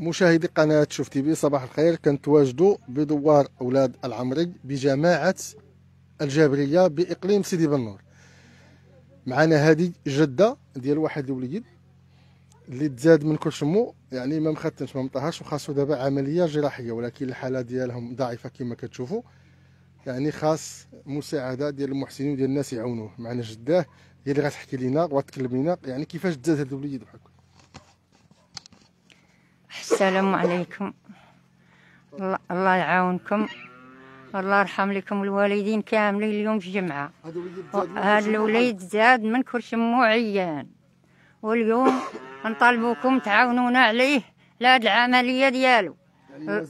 مشاهدي قناة شوف تي في صباح الخير كنتواجدوا بدوار أولاد العمري بجماعة الجابرية بإقليم سيدي بنور معنا هذه جدة ديال واحد الوليد اللي تزاد من كل شمو يعني ما مختنش ما مطهرش وخاصو دابا عملية جراحية ولكن الحالة ديالهم ضعيفة كما كتشوفوا يعني خاص مساعدة ديال المحسنين وديال الناس يعاونوه معنا جداه هي اللي غتحكي لينا وغتكلم لينا يعني كيفاش تزاد هذا الوليد بحكم السلام عليكم الله يعاونكم الله يرحم لكم الوالدين كاملين اليوم في جمعة هذا الوليد زاد من كرشمو عيان واليوم نطالبوكم تعاونونا عليه لهاد العملية ديالو يعني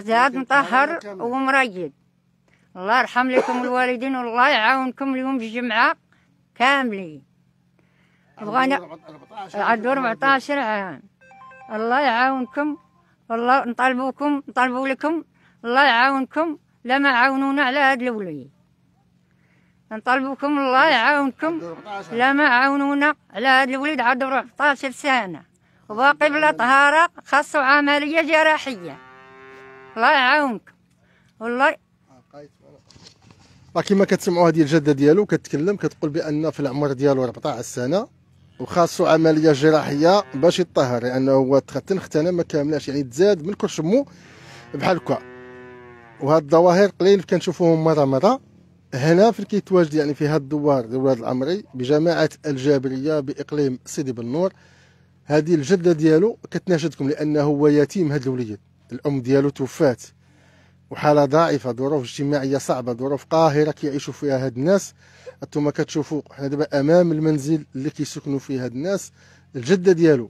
زاد مطهر ومريض الله يرحم لكم الوالدين والله يعاونكم اليوم في الجمعة كاملين بغانا عدو 14 عام الله يعاونكم والله نطالبوكم نطالبو لكم الله يعاونكم لما عاونونا على هاد الولي نطالبوكم الله يعاونكم لما عاونونا على هاد الوليد عاد 14 سنه وباقي بلا طهاره خاصو عمليه جراحيه الله يعاونكم والله كما كتسمعوا هذه الجده ديالو كتكلم كتقول بان في العمر ديالو 14 سنه وخاصو عمليه جراحيه باش يطهر لانه هو تنختنا ما كاملاش يعني تزاد من شمو بحال هكا وهاد الظواهر قليل كنشوفوهم مره مره هنا فين كيتواجد يعني في هاد الدوار ديال العمري بجماعه الجابريه باقليم سيدي بن نور هذه الجده ديالو كتناشدكم لانه هو يتيم هاد الوليد الام ديالو توفات وحاله ضعيفه ظروف اجتماعيه صعبه ظروف قاهره كيعيشوا فيها هاد الناس انتم كتشوفوا حنا دابا امام المنزل اللي كيسكنوا فيه هاد الناس الجده ديالو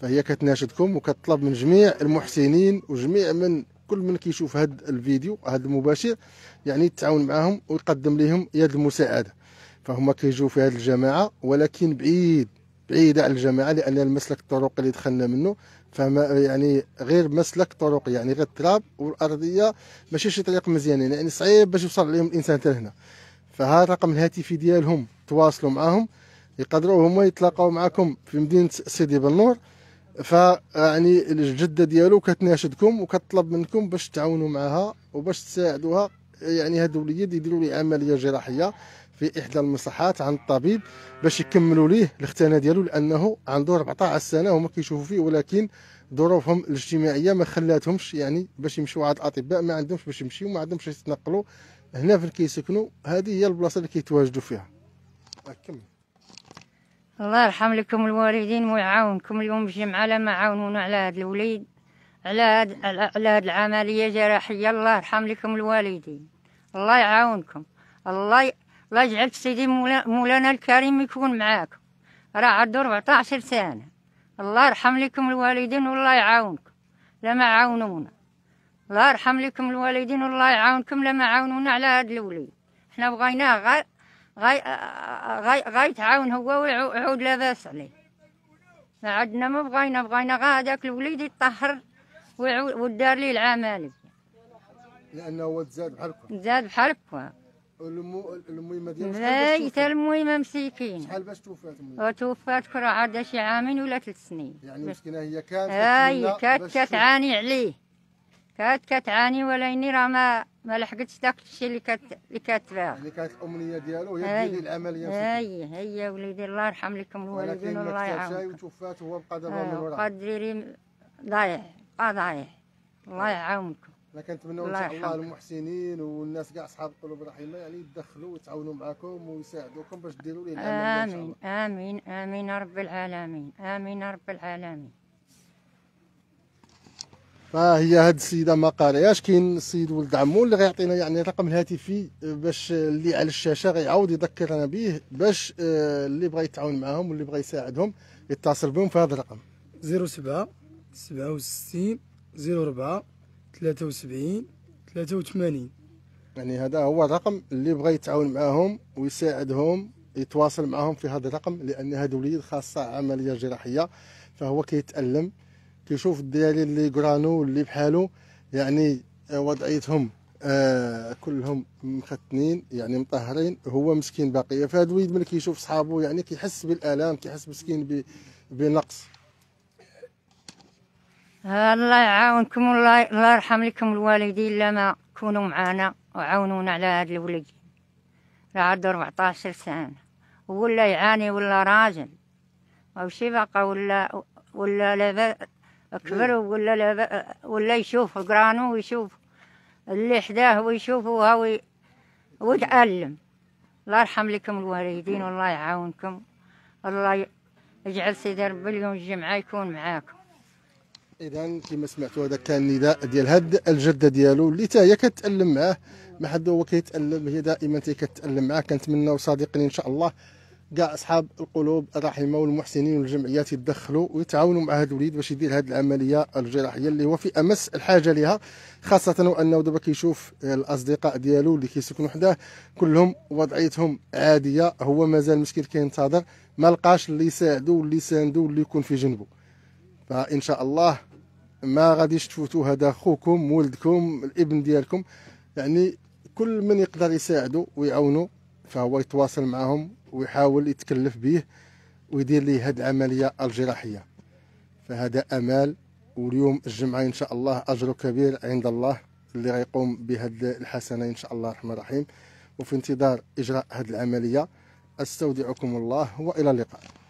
فهي كتناشدكم وكتطلب من جميع المحسنين وجميع من كل من كيشوف هاد الفيديو هاد المباشر يعني يتعاون معاهم ويقدم لهم يد المساعده فهما كيجوا في هاد الجماعه ولكن بعيد بعيد على الجماعه لان المسلك الطرق اللي دخلنا منه فما يعني غير مسلك طرق يعني غير التراب والارضيه ماشي شي طريق مزيانين يعني صعيب باش يوصل لهم الانسان حتى لهنا فهذا رقم الهاتفي ديالهم تواصلوا معاهم يقدروا هما يتلاقاو معكم في مدينه سيدي بنور فيعني الجده ديالو كتناشدكم وكتطلب منكم باش تعاونوا معها وباش تساعدوها يعني هاد الوليد يديروا لي عمليه جراحيه في احدى المصحات عند الطبيب باش يكملوا ليه الختانه ديالو لانه عنده 14 سنه هما كيشوفوا فيه ولكن ظروفهم الاجتماعيه ما خلاتهمش يعني باش يمشيو عند الاطباء ما عندهمش باش يمشيو ما عندهمش يتنقلوا هنا فين كيسكنوا هذه هي البلاصه اللي كيتواجدوا فيها أكمل. الله يرحم لكم الوالدين ويعاونكم اليوم الجمعه لا ما عاونونا على هذا الوليد على هاد على هاد العمليه جراحيه الله يرحم لكم الوالدين الله يعاونكم الله ي... الله يجعل سيدي مولا... مولانا الكريم يكون معاكم راه عدو 14 سنه الله يرحم لكم الوالدين والله يعاونكم لما عاونونا الله يرحم لكم الوالدين والله يعاونكم لما عاونونا على هاد الولي حنا بغيناه غير غاي غاي غاي تعاون هو ويعود لاباس عليه ما عندنا ما بغينا بغينا غا هذاك الوليد يطهر ودار ليه العمالي لانه هو تزاد بحالكم تزاد بحالكم الميمه ديالك ميت الميمه مسكين شحال باش توفات الميمه؟ توفات كره عاد شي عامين ولا ثلاث سنين يعني مسكينه هي كانت هي كانت كتعاني عليه كانت كتعاني ولاني راه ما ما لحقتش داك الشيء اللي كانت اللي كاتباه اللي كانت الامنيه ديالو هي ديالي العمليه هي هي وليدي الله يرحم لكم الوالدين الله يعاونكم وتوفات وهو بقى دابا آه، من وراه قادري ضايع بقى آه، ضايع الله يعاونكم انا كنتمنى ان شاء الله المحسنين والناس كاع اصحاب القلوب الرحيمه يعني يتدخلوا ويتعاونوا معكم ويساعدوكم باش ديروا لي العمل امين امين امين رب العالمين امين رب العالمين فهي هاد السيده ما اش كاين السيد ولد عمو اللي غيعطينا يعني الرقم الهاتفي آه، باش آه، اللي على الشاشه غيعاود يذكرنا به باش آه، اللي بغى يتعاون معاهم واللي بغى يساعدهم يتصل بهم في هذا الرقم 07 67 04 73 83 يعني هذا هو الرقم اللي بغى يتعاون معاهم ويساعدهم يتواصل معاهم في هذا الرقم لان هذا الوليد خاصه عمليه جراحيه فهو كيتالم كي كيشوف الديالي اللي قرانو واللي بحالو يعني آه، وضعيتهم آه كلهم مختنين يعني مطهرين هو مسكين باقي فهاد الوليد ملي كيشوف صحابو يعني كيحس بالالام كيحس مسكين بنقص آه، الله يعاونكم الله يرحم لكم الوالدين لما كونوا معانا وعاونونا على هاد الولد راه عاد 14 سنه ولا يعاني ولا راجل ماشي باقا ولا ولا لاباس كبر ولا لا ولا يشوف قرانه ويشوف اللي حداه ويشوف وهو ويتعلم الله يرحم لكم الوالدين والله يعاونكم الله يجعل سيدي ربي اليوم الجمعه يكون معاكم اذا كما سمعتوا هذا كان نداء ديال هاد الجده ديالو اللي تاهي كتالم معاه ما حد هو كيتالم هي دائما تيكتالم معاه كنتمنوا صادقين ان شاء الله كاع اصحاب القلوب الرحمه والمحسنين والجمعيات يتدخلوا ويتعاونوا مع هذا الوليد باش يدير هذه العمليه الجراحيه اللي هو في امس الحاجه لها خاصه وانه دابا كيشوف الاصدقاء ديالو اللي كيسكنوا حداه كلهم وضعيتهم عاديه هو مازال مسكين كينتظر ما لقاش اللي يساعدو واللي يساندو واللي يكون في جنبه فان شاء الله ما غاديش تفوتوا هذا خوكم ولدكم الابن ديالكم يعني كل من يقدر يساعدو ويعاونو فهو يتواصل معهم ويحاول يتكلف به ويدير ليه هاد العملية الجراحية فهذا أمال واليوم الجمعة إن شاء الله أجر كبير عند الله اللي غيقوم بهاد الحسنة إن شاء الله الرحمن الرحيم وفي انتظار إجراء هاد العملية أستودعكم الله وإلى اللقاء